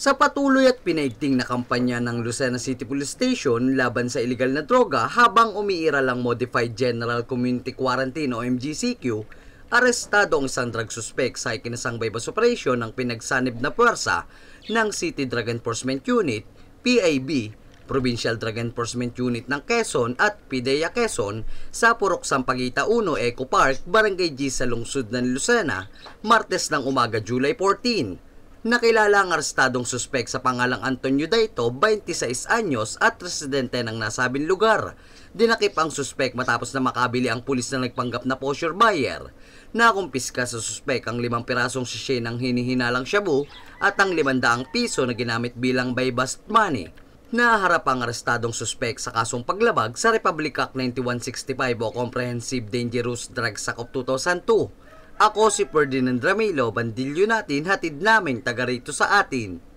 Sa patuloy at pinaigting na kampanya ng Lucena City Police Station laban sa ilegal na droga habang umiiral lang Modified General Community Quarantine o MGCQ, arestado ang isang drug suspect sa ikinasang bypass operation ng pinagsanib na puwersa ng City Drug Enforcement Unit, PIB, Provincial Drug Enforcement Unit ng Quezon at PIDEA Quezon sa Purok Sampagita 1 Eco Park, Barangay G sa lungsod ng Lucena, Martes ng umaga July 14. Nakilala ang arestadong suspek sa pangalang Antonio Daito, 26 anyos at residente ng nasabing lugar. Dinakip ang suspek matapos na makabili ang pulis na nagpanggap na posture buyer. Nakumpiska sa suspek ang limang pirasong sachet ng hinihinalang shabu at ang limandaang piso na ginamit bilang buy-bust money. Naharap ang arestadong suspek sa kasong paglabag sa Republic Act 9165 o Comprehensive Dangerous Drugs Act of 2002. Ako si Ferdinand Ramilo, bandilyo natin, hatid namin taga rito sa atin.